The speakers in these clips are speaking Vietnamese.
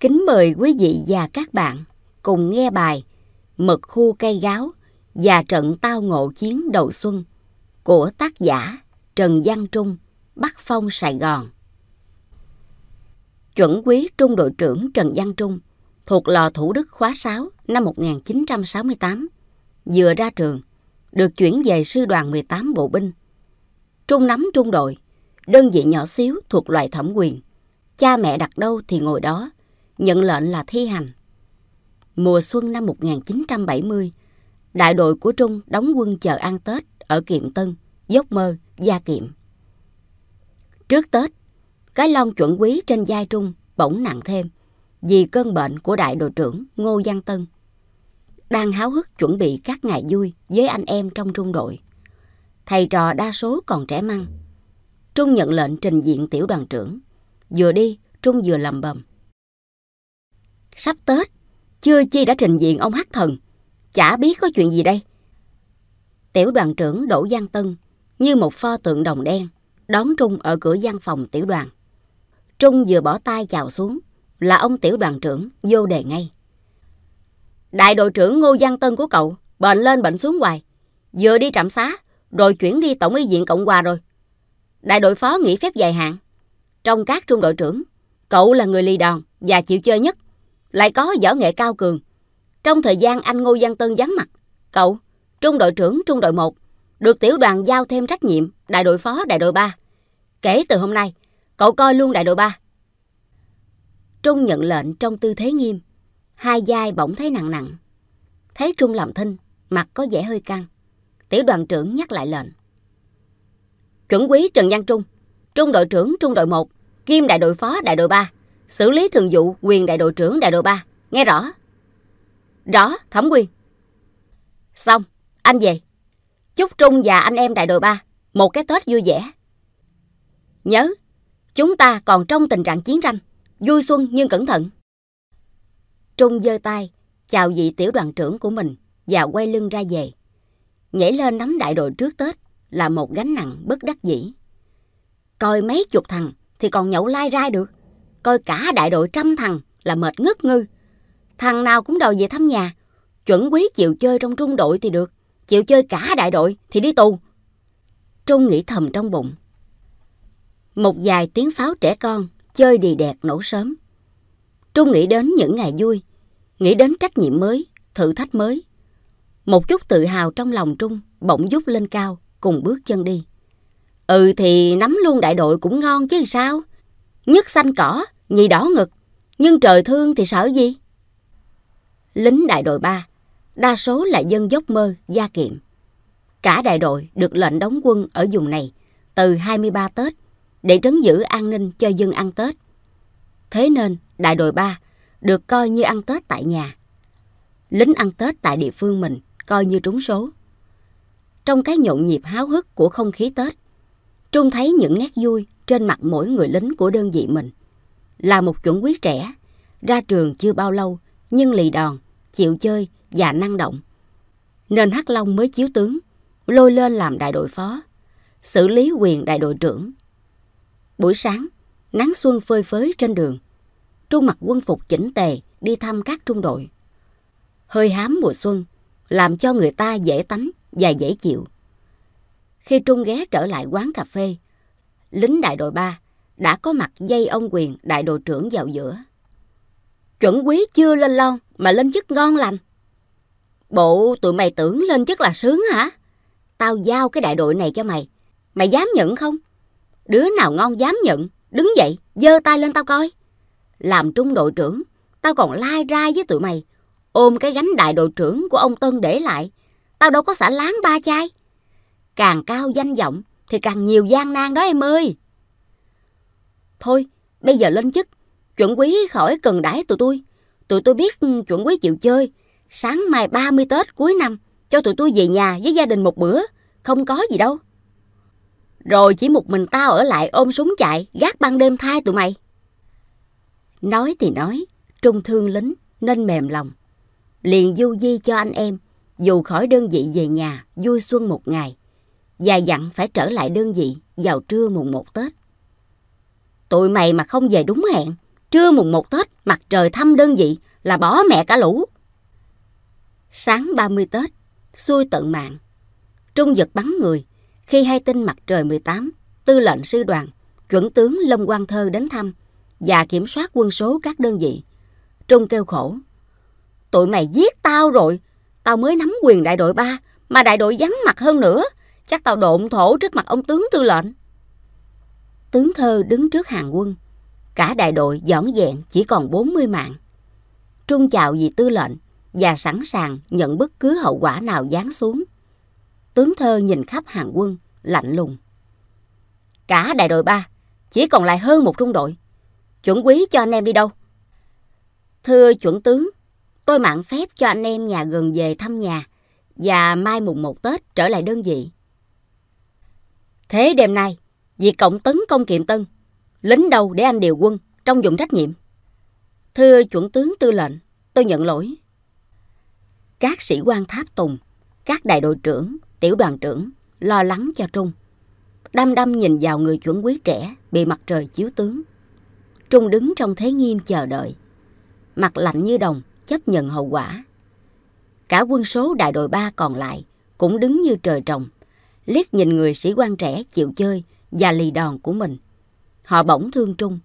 Kính mời quý vị và các bạn cùng nghe bài Mật khu cây gáo và trận tao ngộ chiến đầu xuân của tác giả Trần Văn Trung, Bắc Phong Sài Gòn. Chuẩn quý Trung đội trưởng Trần Văn Trung thuộc lò Thủ Đức khóa 6 năm 1968, vừa ra trường, được chuyển về sư đoàn 18 bộ binh. Trung nắm trung đội, đơn vị nhỏ xíu thuộc loại thẩm quyền. Cha mẹ đặt đâu thì ngồi đó, nhận lệnh là thi hành. Mùa xuân năm 1970, đại đội của Trung đóng quân chờ ăn Tết ở Kiệm Tân, Dốc Mơ, Gia Kiệm. Trước Tết, cái lon chuẩn quý trên vai Trung bỗng nặng thêm vì cơn bệnh của đại đội trưởng Ngô Giang Tân. Đang háo hức chuẩn bị các ngày vui với anh em trong trung đội. Thầy trò đa số còn trẻ măng. Trung nhận lệnh trình diện tiểu đoàn trưởng. Vừa đi, Trung vừa lầm bầm. Sắp Tết, chưa chi đã trình diện ông Hắc Thần, chả biết có chuyện gì đây. Tiểu đoàn trưởng Đỗ Giang Tân như một pho tượng đồng đen đón Trung ở cửa gian phòng tiểu đoàn. Trung vừa bỏ tay chào xuống là ông tiểu đoàn trưởng vô đề ngay. Đại đội trưởng Ngô Giang Tân của cậu bệnh lên bệnh xuống hoài, vừa đi trạm xá rồi chuyển đi tổng y viện Cộng hòa rồi. Đại đội phó nghỉ phép dài hạn. Trong các trung đội trưởng, cậu là người lì đòn và chịu chơi nhất lại có võ nghệ cao cường. Trong thời gian anh Ngô Văn Tân vắng mặt, cậu, trung đội trưởng trung đội 1, được tiểu đoàn giao thêm trách nhiệm đại đội phó đại đội 3. Kể từ hôm nay, cậu coi luôn đại đội 3. Trung nhận lệnh trong tư thế nghiêm, hai vai bỗng thấy nặng nặng. Thấy Trung làm thinh, mặt có vẻ hơi căng. Tiểu đoàn trưởng nhắc lại lệnh. Chuẩn quý Trần Văn Trung, trung đội trưởng trung đội 1, kim đại đội phó đại đội 3 xử lý thường vụ quyền đại đội trưởng đại đội 3, nghe rõ? Rõ, thẩm quyền. Xong, anh về. Chúc Trung và anh em đại đội 3 một cái Tết vui vẻ. Nhớ, chúng ta còn trong tình trạng chiến tranh, vui xuân nhưng cẩn thận. Trung giơ tay, chào vị tiểu đoàn trưởng của mình và quay lưng ra về. Nhảy lên nắm đại đội trước Tết là một gánh nặng bất đắc dĩ. Coi mấy chục thằng thì còn nhậu lai rai được coi cả đại đội trăm thằng là mệt ngất ngư. Thằng nào cũng đòi về thăm nhà, chuẩn quý chịu chơi trong trung đội thì được, chịu chơi cả đại đội thì đi tù. Trung nghĩ thầm trong bụng. Một vài tiếng pháo trẻ con chơi đi đẹp nổ sớm. Trung nghĩ đến những ngày vui, nghĩ đến trách nhiệm mới, thử thách mới. Một chút tự hào trong lòng Trung bỗng dút lên cao cùng bước chân đi. Ừ thì nắm luôn đại đội cũng ngon chứ sao. Nhất xanh cỏ, Nhi đỏ ngực, nhưng trời thương thì sợ gì? Lính đại đội 3, đa số là dân dốc mơ, gia kiệm. Cả đại đội được lệnh đóng quân ở vùng này từ 23 Tết để trấn giữ an ninh cho dân ăn Tết. Thế nên, đại đội 3 được coi như ăn Tết tại nhà. Lính ăn Tết tại địa phương mình coi như trúng số. Trong cái nhộn nhịp háo hức của không khí Tết, Trung thấy những nét vui trên mặt mỗi người lính của đơn vị mình là một chuẩn quý trẻ, ra trường chưa bao lâu nhưng lì đòn, chịu chơi và năng động. Nên Hắc Long mới chiếu tướng, lôi lên làm đại đội phó, xử lý quyền đại đội trưởng. Buổi sáng, nắng xuân phơi phới trên đường. Trung mặc quân phục chỉnh tề đi thăm các trung đội. Hơi hám mùa xuân làm cho người ta dễ tánh và dễ chịu. Khi Trung ghé trở lại quán cà phê, lính đại đội 3 đã có mặt dây ông quyền đại đội trưởng vào giữa. Chuẩn quý chưa lên lon mà lên chức ngon lành. Bộ tụi mày tưởng lên chức là sướng hả? Tao giao cái đại đội này cho mày. Mày dám nhận không? Đứa nào ngon dám nhận, đứng dậy, giơ tay lên tao coi. Làm trung đội trưởng, tao còn lai ra với tụi mày, ôm cái gánh đại đội trưởng của ông Tân để lại. Tao đâu có xả láng ba chai. Càng cao danh vọng thì càng nhiều gian nan đó em ơi. Thôi, bây giờ lên chức, chuẩn quý khỏi cần đãi tụi tôi. Tụi tôi biết chuẩn quý chịu chơi. Sáng mai 30 Tết cuối năm, cho tụi tôi về nhà với gia đình một bữa. Không có gì đâu. Rồi chỉ một mình tao ở lại ôm súng chạy, gác ban đêm thai tụi mày. Nói thì nói, trung thương lính nên mềm lòng. Liền du di cho anh em, dù khỏi đơn vị về nhà, vui xuân một ngày. và dặn phải trở lại đơn vị vào trưa mùng một Tết. Tụi mày mà không về đúng hẹn, trưa mùng một Tết mặt trời thăm đơn vị là bỏ mẹ cả lũ. Sáng ba mươi Tết, xuôi tận mạng. Trung giật bắn người khi hay tin mặt trời 18, tư lệnh sư đoàn, chuẩn tướng Lâm Quang Thơ đến thăm và kiểm soát quân số các đơn vị. Trung kêu khổ. Tụi mày giết tao rồi, tao mới nắm quyền đại đội 3 mà đại đội vắng mặt hơn nữa. Chắc tao độn thổ trước mặt ông tướng tư lệnh tướng thơ đứng trước hàng quân. Cả đại đội dõn dẹn chỉ còn 40 mạng. Trung chào vì tư lệnh và sẵn sàng nhận bất cứ hậu quả nào giáng xuống. Tướng thơ nhìn khắp hàng quân, lạnh lùng. Cả đại đội ba chỉ còn lại hơn một trung đội. Chuẩn quý cho anh em đi đâu? Thưa chuẩn tướng, tôi mạng phép cho anh em nhà gần về thăm nhà và mai mùng một Tết trở lại đơn vị. Thế đêm nay, Việc cộng tấn công kiệm tân, lính đâu để anh điều quân trong dụng trách nhiệm. Thưa chuẩn tướng tư lệnh, tôi nhận lỗi. Các sĩ quan tháp tùng, các đại đội trưởng, tiểu đoàn trưởng lo lắng cho Trung. Đăm đăm nhìn vào người chuẩn quý trẻ bị mặt trời chiếu tướng. Trung đứng trong thế nghiêm chờ đợi. Mặt lạnh như đồng, chấp nhận hậu quả. Cả quân số đại đội ba còn lại cũng đứng như trời trồng, liếc nhìn người sĩ quan trẻ chịu chơi và lì đòn của mình. Họ bỗng thương Trung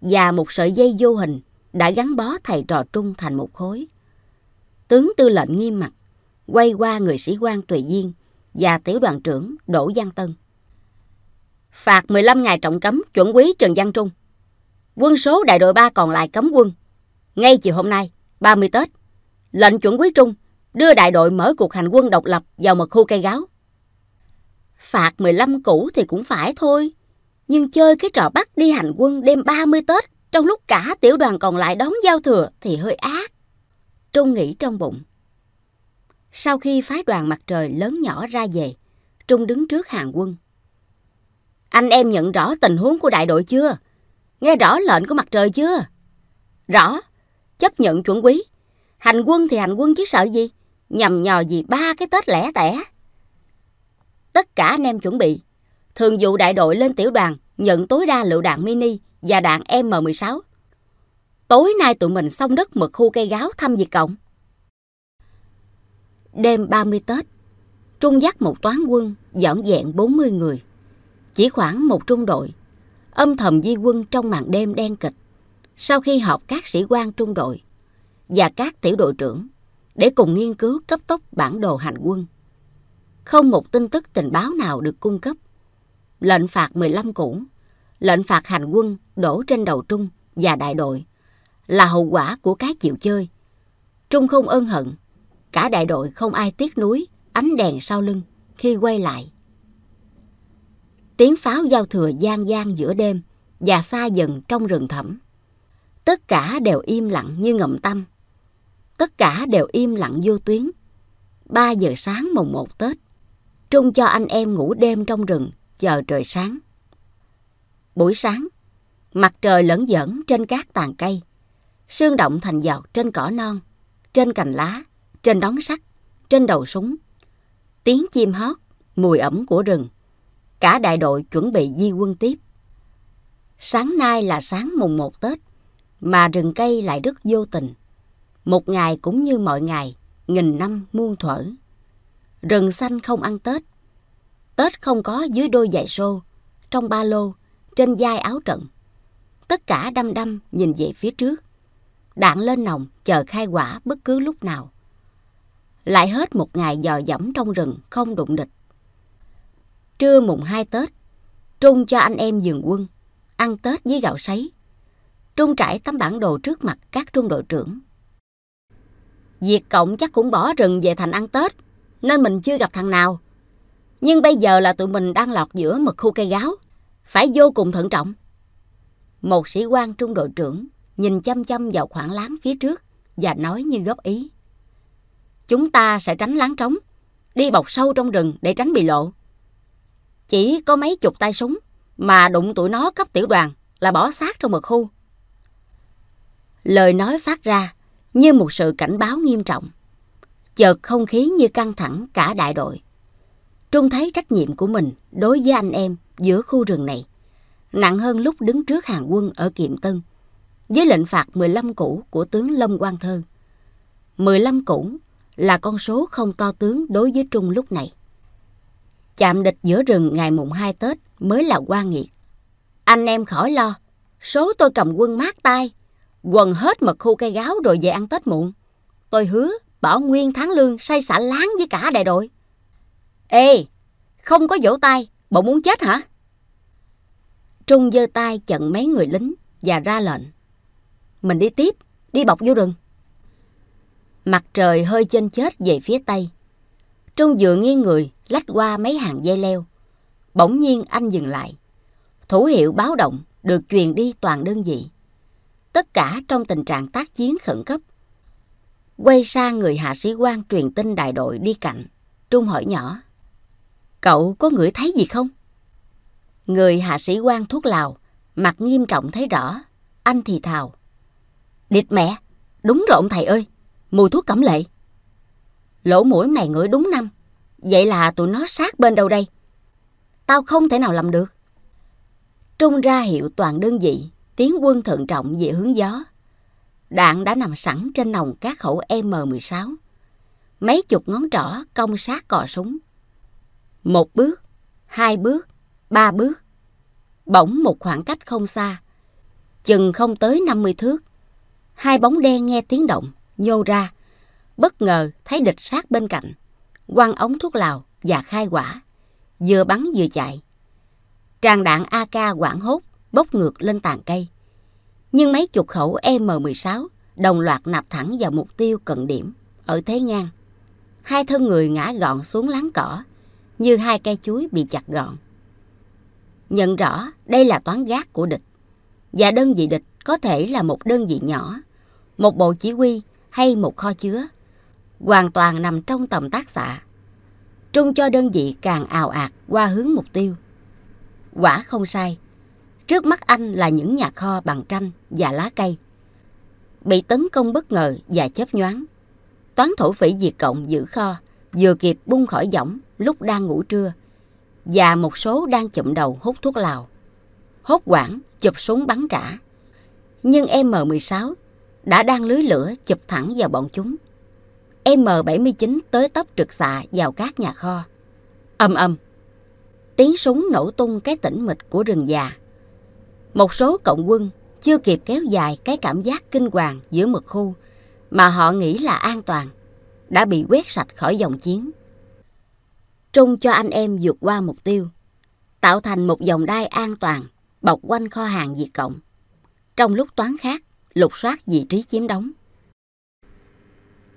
và một sợi dây vô hình đã gắn bó thầy trò Trung thành một khối. Tướng tư lệnh nghiêm mặt, quay qua người sĩ quan Tùy Diên và tiểu đoàn trưởng Đỗ văn Tân. Phạt 15 ngày trọng cấm chuẩn quý Trần Văn Trung. Quân số đại đội 3 còn lại cấm quân. Ngay chiều hôm nay, 30 Tết, lệnh chuẩn quý Trung đưa đại đội mở cuộc hành quân độc lập vào mật khu cây gáo phạt 15 củ thì cũng phải thôi. Nhưng chơi cái trò bắt đi hành quân đêm 30 Tết trong lúc cả tiểu đoàn còn lại đón giao thừa thì hơi ác. Trung nghĩ trong bụng. Sau khi phái đoàn mặt trời lớn nhỏ ra về, Trung đứng trước hàng quân. Anh em nhận rõ tình huống của đại đội chưa? Nghe rõ lệnh của mặt trời chưa? Rõ, chấp nhận chuẩn quý. Hành quân thì hành quân chứ sợ gì? Nhầm nhò gì ba cái Tết lẻ tẻ tất cả anh em chuẩn bị. Thường vụ đại đội lên tiểu đoàn, nhận tối đa lựu đạn mini và đạn M16. Tối nay tụi mình xong đất mực khu cây gáo thăm diệt cộng. Đêm 30 Tết, Trung dắt một toán quân dọn dẹn 40 người. Chỉ khoảng một trung đội, âm thầm di quân trong màn đêm đen kịch. Sau khi họp các sĩ quan trung đội và các tiểu đội trưởng để cùng nghiên cứu cấp tốc bản đồ hành quân. Không một tin tức tình báo nào được cung cấp. Lệnh phạt 15 củ, lệnh phạt hành quân đổ trên đầu Trung và đại đội là hậu quả của cái chịu chơi. Trung không ân hận, cả đại đội không ai tiếc nuối ánh đèn sau lưng khi quay lại. Tiếng pháo giao thừa gian gian giữa đêm và xa dần trong rừng thẳm. Tất cả đều im lặng như ngậm tâm. Tất cả đều im lặng vô tuyến. 3 giờ sáng mùng 1 Tết, trung cho anh em ngủ đêm trong rừng, chờ trời sáng. Buổi sáng, mặt trời lẫn dẫn trên các tàn cây, sương động thành giọt trên cỏ non, trên cành lá, trên đón sắt, trên đầu súng. Tiếng chim hót, mùi ẩm của rừng. Cả đại đội chuẩn bị di quân tiếp. Sáng nay là sáng mùng một Tết, mà rừng cây lại rất vô tình. Một ngày cũng như mọi ngày, nghìn năm muôn thuở rừng xanh không ăn Tết. Tết không có dưới đôi giày xô, trong ba lô, trên vai áo trận. Tất cả đăm đăm nhìn về phía trước. Đạn lên nòng chờ khai quả bất cứ lúc nào. Lại hết một ngày dò dẫm trong rừng không đụng địch. Trưa mùng 2 Tết, Trung cho anh em dừng quân, ăn Tết với gạo sấy. Trung trải tấm bản đồ trước mặt các trung đội trưởng. Diệt Cộng chắc cũng bỏ rừng về thành ăn Tết nên mình chưa gặp thằng nào. Nhưng bây giờ là tụi mình đang lọt giữa mật khu cây gáo, phải vô cùng thận trọng. Một sĩ quan trung đội trưởng nhìn chăm chăm vào khoảng láng phía trước và nói như góp ý. Chúng ta sẽ tránh láng trống, đi bọc sâu trong rừng để tránh bị lộ. Chỉ có mấy chục tay súng mà đụng tụi nó cấp tiểu đoàn là bỏ xác trong mật khu. Lời nói phát ra như một sự cảnh báo nghiêm trọng chợt không khí như căng thẳng cả đại đội. Trung thấy trách nhiệm của mình đối với anh em giữa khu rừng này, nặng hơn lúc đứng trước hàng quân ở Kiệm Tân, với lệnh phạt 15 củ của tướng Lâm Quang Thơ. 15 củ là con số không to tướng đối với Trung lúc này. Chạm địch giữa rừng ngày mùng 2 Tết mới là quan nghiệt. Anh em khỏi lo, số tôi cầm quân mát tay, quần hết mật khu cây gáo rồi về ăn Tết muộn. Tôi hứa bảo nguyên tháng lương say xả láng với cả đại đội. Ê, không có vỗ tay, bọn muốn chết hả? Trung giơ tay chặn mấy người lính và ra lệnh. Mình đi tiếp, đi bọc vô rừng. Mặt trời hơi chênh chết về phía tây. Trung vừa nghiêng người lách qua mấy hàng dây leo. Bỗng nhiên anh dừng lại. Thủ hiệu báo động được truyền đi toàn đơn vị. Tất cả trong tình trạng tác chiến khẩn cấp. Quay sang người hạ sĩ quan truyền tin đại đội đi cạnh, Trung hỏi nhỏ. Cậu có ngửi thấy gì không? Người hạ sĩ quan thuốc lào, mặt nghiêm trọng thấy rõ, anh thì thào. Địt mẹ, đúng rồi ông thầy ơi, mùi thuốc cẩm lệ. Lỗ mũi mày ngửi đúng năm, vậy là tụi nó sát bên đâu đây? Tao không thể nào làm được. Trung ra hiệu toàn đơn vị, tiến quân thận trọng về hướng gió đạn đã nằm sẵn trên nòng các khẩu M16. Mấy chục ngón trỏ công sát cò súng. Một bước, hai bước, ba bước. Bỗng một khoảng cách không xa, chừng không tới 50 thước. Hai bóng đen nghe tiếng động, nhô ra. Bất ngờ thấy địch sát bên cạnh, quăng ống thuốc lào và khai quả. Vừa bắn vừa chạy. Tràng đạn AK quảng hốt bốc ngược lên tàn cây nhưng mấy chục khẩu M16 đồng loạt nạp thẳng vào mục tiêu cận điểm ở thế ngang. Hai thân người ngã gọn xuống láng cỏ như hai cây chuối bị chặt gọn. Nhận rõ đây là toán gác của địch và đơn vị địch có thể là một đơn vị nhỏ, một bộ chỉ huy hay một kho chứa, hoàn toàn nằm trong tầm tác xạ. Trung cho đơn vị càng ào ạt qua hướng mục tiêu. Quả không sai, Trước mắt anh là những nhà kho bằng tranh và lá cây. Bị tấn công bất ngờ và chớp nhoáng. Toán thổ phỉ diệt cộng giữ kho, vừa kịp bung khỏi giỏng lúc đang ngủ trưa. Và một số đang chụm đầu hút thuốc lào. Hốt quảng, chụp súng bắn trả. Nhưng M16 đã đang lưới lửa chụp thẳng vào bọn chúng. M79 tới tấp trực xạ vào các nhà kho. Âm âm. Tiếng súng nổ tung cái tĩnh mịch của rừng già. Một số cộng quân chưa kịp kéo dài cái cảm giác kinh hoàng giữa mực khu mà họ nghĩ là an toàn, đã bị quét sạch khỏi dòng chiến. Trung cho anh em vượt qua mục tiêu, tạo thành một dòng đai an toàn bọc quanh kho hàng diệt cộng. Trong lúc toán khác, lục soát vị trí chiếm đóng.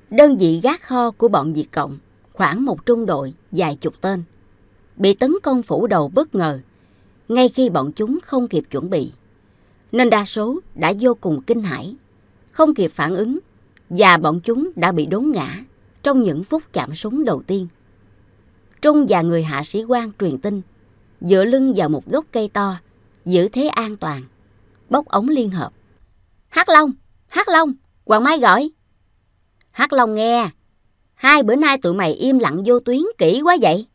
Đơn vị gác kho của bọn diệt cộng khoảng một trung đội dài chục tên, bị tấn công phủ đầu bất ngờ ngay khi bọn chúng không kịp chuẩn bị. Nên đa số đã vô cùng kinh hãi, không kịp phản ứng và bọn chúng đã bị đốn ngã trong những phút chạm súng đầu tiên. Trung và người hạ sĩ quan truyền tin, dựa lưng vào một gốc cây to, giữ thế an toàn, bốc ống liên hợp. Hắc Long! Hắc Long! Hoàng Mai gọi! Hắc Long nghe! Hai bữa nay tụi mày im lặng vô tuyến kỹ quá vậy!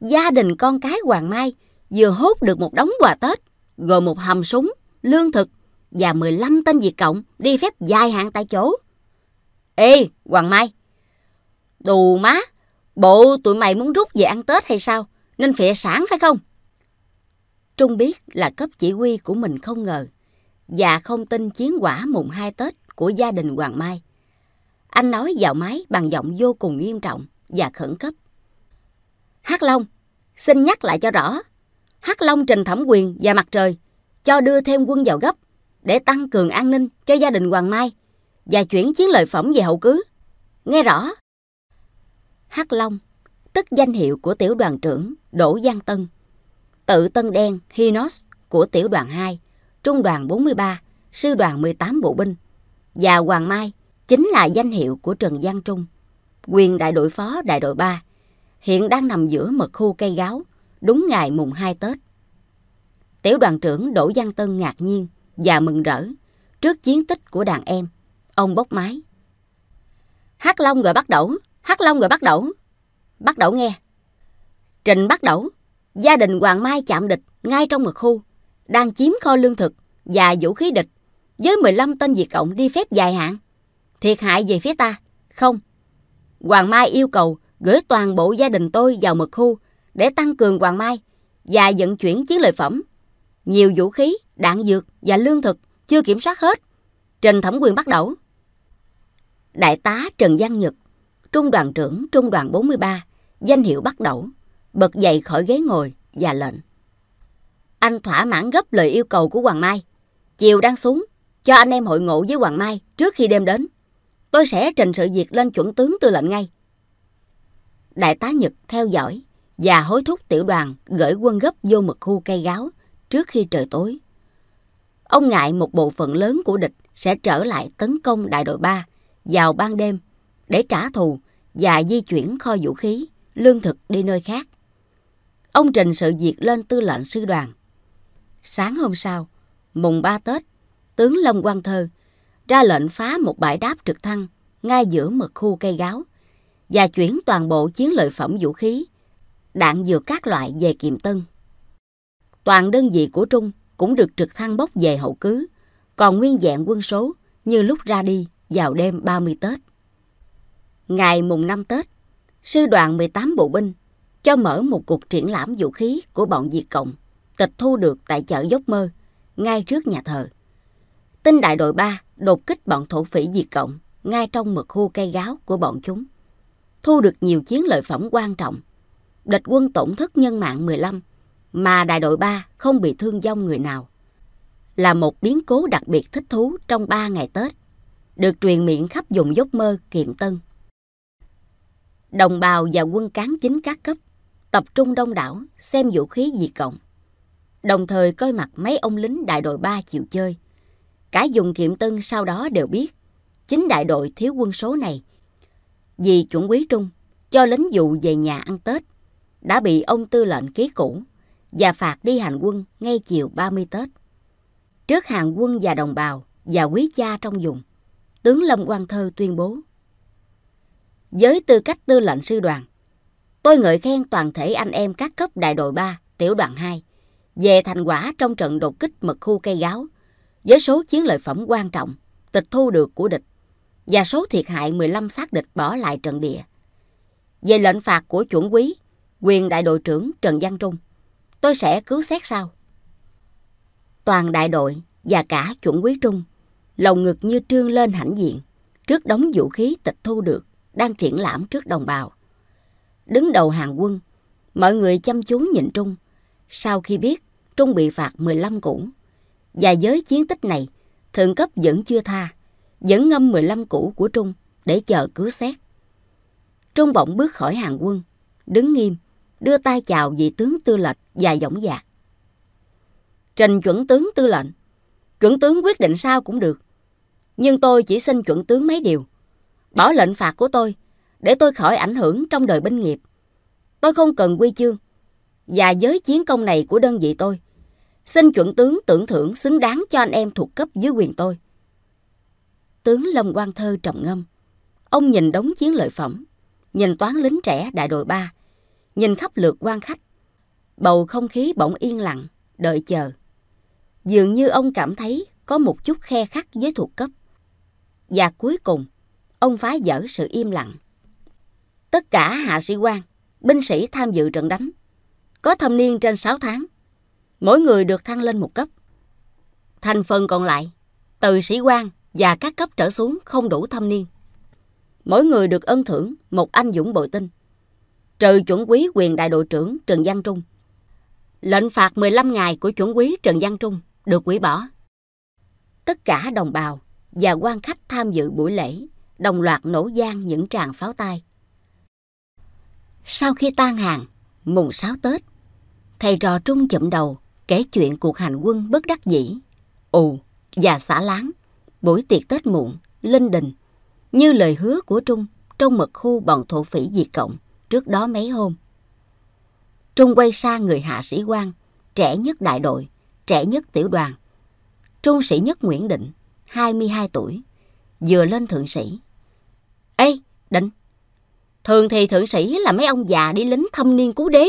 Gia đình con cái Hoàng Mai vừa hốt được một đống quà Tết, gồm một hầm súng, lương thực và 15 tên Việt Cộng đi phép dài hạn tại chỗ. Ê, Hoàng Mai! Đù má! Bộ tụi mày muốn rút về ăn Tết hay sao? Nên phịa sản phải không? Trung biết là cấp chỉ huy của mình không ngờ và không tin chiến quả mùng 2 Tết của gia đình Hoàng Mai. Anh nói vào máy bằng giọng vô cùng nghiêm trọng và khẩn cấp. Hát Long, xin nhắc lại cho rõ, Hắc Long trình thẩm quyền và mặt trời cho đưa thêm quân vào gấp để tăng cường an ninh cho gia đình Hoàng Mai và chuyển chiến lợi phẩm về hậu cứ. Nghe rõ. Hắc Long, tức danh hiệu của tiểu đoàn trưởng Đỗ Giang Tân, tự Tân Đen Hinos của tiểu đoàn 2, trung đoàn 43, sư đoàn 18 bộ binh và Hoàng Mai chính là danh hiệu của Trần Giang Trung, quyền đại đội phó đại đội 3, hiện đang nằm giữa mật khu cây gáo đúng ngày mùng 2 Tết. Tiểu đoàn trưởng Đỗ Văn Tân ngạc nhiên và mừng rỡ trước chiến tích của đàn em. Ông bốc máy. Hát Long rồi bắt đầu, Hát Long rồi bắt đầu, Bắt đầu nghe. Trình bắt đầu, gia đình Hoàng Mai chạm địch ngay trong một khu, đang chiếm kho lương thực và vũ khí địch với 15 tên Việt Cộng đi phép dài hạn. Thiệt hại về phía ta? Không. Hoàng Mai yêu cầu gửi toàn bộ gia đình tôi vào mật khu để tăng cường Hoàng Mai và vận chuyển chiến lợi phẩm. Nhiều vũ khí, đạn dược và lương thực chưa kiểm soát hết, trình thẩm quyền bắt đầu. Đại tá Trần Giang Nhật, trung đoàn trưởng trung đoàn 43, danh hiệu bắt đầu, bật dậy khỏi ghế ngồi và lệnh. Anh thỏa mãn gấp lời yêu cầu của Hoàng Mai. Chiều đang xuống, cho anh em hội ngộ với Hoàng Mai trước khi đêm đến. Tôi sẽ trình sự việc lên chuẩn tướng tư lệnh ngay. Đại tá Nhật theo dõi và hối thúc tiểu đoàn gửi quân gấp vô mực khu cây gáo trước khi trời tối. Ông ngại một bộ phận lớn của địch sẽ trở lại tấn công đại đội 3 vào ban đêm để trả thù và di chuyển kho vũ khí, lương thực đi nơi khác. Ông trình sự việc lên tư lệnh sư đoàn. Sáng hôm sau, mùng 3 Tết, tướng Lâm Quang Thơ ra lệnh phá một bãi đáp trực thăng ngay giữa mật khu cây gáo và chuyển toàn bộ chiến lợi phẩm vũ khí đạn dược các loại về kiềm Tân. Toàn đơn vị của Trung cũng được trực thăng bốc về hậu cứ, còn nguyên dạng quân số như lúc ra đi vào đêm 30 Tết. Ngày mùng 5 Tết, sư đoàn 18 bộ binh cho mở một cuộc triển lãm vũ khí của bọn diệt Cộng tịch thu được tại chợ Dốc Mơ, ngay trước nhà thờ. Tinh đại đội 3 đột kích bọn thổ phỉ diệt Cộng ngay trong mực khu cây gáo của bọn chúng. Thu được nhiều chiến lợi phẩm quan trọng địch quân tổn thất nhân mạng 15, mà đại đội 3 không bị thương vong người nào. Là một biến cố đặc biệt thích thú trong 3 ngày Tết, được truyền miệng khắp vùng dốc mơ Kiệm Tân. Đồng bào và quân cán chính các cấp tập trung đông đảo xem vũ khí diệt cộng, đồng thời coi mặt mấy ông lính đại đội 3 chịu chơi. Cả dùng Kiệm Tân sau đó đều biết chính đại đội thiếu quân số này vì chuẩn quý trung cho lính dụ về nhà ăn Tết đã bị ông tư lệnh ký cũ và phạt đi hành quân ngay chiều 30 Tết. Trước hàng quân và đồng bào và quý cha trong vùng, tướng Lâm Quang Thơ tuyên bố Với tư cách tư lệnh sư đoàn, tôi ngợi khen toàn thể anh em các cấp đại đội 3, tiểu đoàn 2 về thành quả trong trận đột kích mật khu cây gáo với số chiến lợi phẩm quan trọng tịch thu được của địch và số thiệt hại 15 xác địch bỏ lại trận địa. Về lệnh phạt của chuẩn quý quyền đại đội trưởng Trần Văn Trung, tôi sẽ cứu xét sau. Toàn đại đội và cả chuẩn quý trung, lồng ngực như trương lên hãnh diện, trước đống vũ khí tịch thu được, đang triển lãm trước đồng bào. Đứng đầu hàng quân, mọi người chăm chú nhìn Trung, sau khi biết Trung bị phạt 15 củ, và giới chiến tích này, thượng cấp vẫn chưa tha, vẫn ngâm 15 củ của Trung để chờ cứu xét. Trung bỗng bước khỏi hàng quân, đứng nghiêm, đưa tay chào vị tướng tư lệnh và dõng dạc. Trình chuẩn tướng tư lệnh, chuẩn tướng quyết định sao cũng được. Nhưng tôi chỉ xin chuẩn tướng mấy điều. Bỏ lệnh phạt của tôi, để tôi khỏi ảnh hưởng trong đời binh nghiệp. Tôi không cần quy chương, và giới chiến công này của đơn vị tôi. Xin chuẩn tướng tưởng thưởng xứng đáng cho anh em thuộc cấp dưới quyền tôi. Tướng Lâm Quang Thơ trầm ngâm. Ông nhìn đống chiến lợi phẩm, nhìn toán lính trẻ đại đội 3, nhìn khắp lượt quan khách. Bầu không khí bỗng yên lặng, đợi chờ. Dường như ông cảm thấy có một chút khe khắc với thuộc cấp. Và cuối cùng, ông phá vỡ sự im lặng. Tất cả hạ sĩ quan, binh sĩ tham dự trận đánh, có thâm niên trên 6 tháng. Mỗi người được thăng lên một cấp. Thành phần còn lại, từ sĩ quan và các cấp trở xuống không đủ thâm niên. Mỗi người được ân thưởng một anh dũng bội tinh trừ chuẩn quý quyền đại đội trưởng Trần Văn Trung. Lệnh phạt 15 ngày của chuẩn quý Trần Văn Trung được hủy bỏ. Tất cả đồng bào và quan khách tham dự buổi lễ đồng loạt nổ gian những tràng pháo tay. Sau khi tan hàng, mùng 6 Tết, thầy trò trung chậm đầu kể chuyện cuộc hành quân bất đắc dĩ, ù và xả láng, buổi tiệc Tết muộn, linh đình, như lời hứa của Trung trong mật khu bọn thổ phỉ diệt cộng trước đó mấy hôm. Trung quay sang người hạ sĩ quan, trẻ nhất đại đội, trẻ nhất tiểu đoàn. Trung sĩ nhất Nguyễn Định, 22 tuổi, vừa lên thượng sĩ. Ê, Định, thường thì thượng sĩ là mấy ông già đi lính thâm niên cứu đế.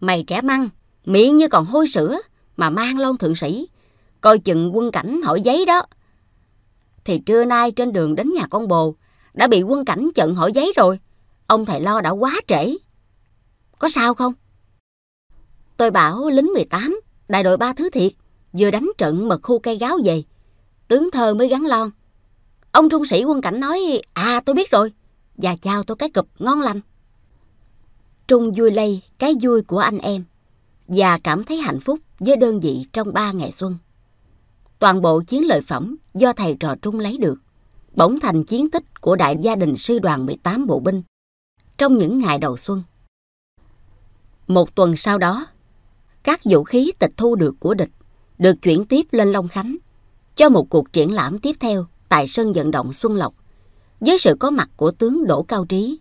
Mày trẻ măng, miệng như còn hôi sữa mà mang lon thượng sĩ. Coi chừng quân cảnh hỏi giấy đó. Thì trưa nay trên đường đến nhà con bồ, đã bị quân cảnh chận hỏi giấy rồi ông thầy lo đã quá trễ. Có sao không? Tôi bảo lính 18, đại đội ba thứ thiệt, vừa đánh trận mà khu cây gáo về. Tướng thơ mới gắn lon. Ông trung sĩ quân cảnh nói, à tôi biết rồi, và chào tôi cái cụp ngon lành. Trung vui lây cái vui của anh em và cảm thấy hạnh phúc với đơn vị trong ba ngày xuân. Toàn bộ chiến lợi phẩm do thầy trò Trung lấy được bỗng thành chiến tích của đại gia đình sư đoàn 18 bộ binh trong những ngày đầu xuân. Một tuần sau đó, các vũ khí tịch thu được của địch được chuyển tiếp lên Long Khánh cho một cuộc triển lãm tiếp theo tại sân vận động Xuân Lộc với sự có mặt của tướng Đỗ Cao Trí.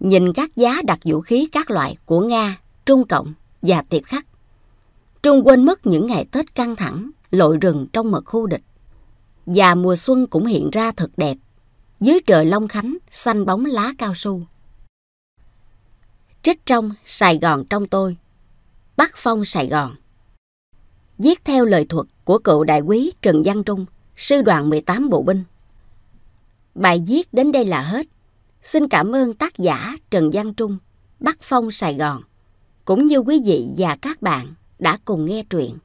Nhìn các giá đặt vũ khí các loại của Nga, Trung Cộng và tiệp khắc, Trung quên mất những ngày Tết căng thẳng, lội rừng trong mật khu địch. Và mùa xuân cũng hiện ra thật đẹp, dưới trời Long Khánh xanh bóng lá cao su trích trong Sài Gòn trong tôi, Bắc Phong Sài Gòn. Viết theo lời thuật của cựu đại quý Trần Văn Trung, sư đoàn 18 bộ binh. Bài viết đến đây là hết. Xin cảm ơn tác giả Trần Văn Trung, Bắc Phong Sài Gòn, cũng như quý vị và các bạn đã cùng nghe truyện.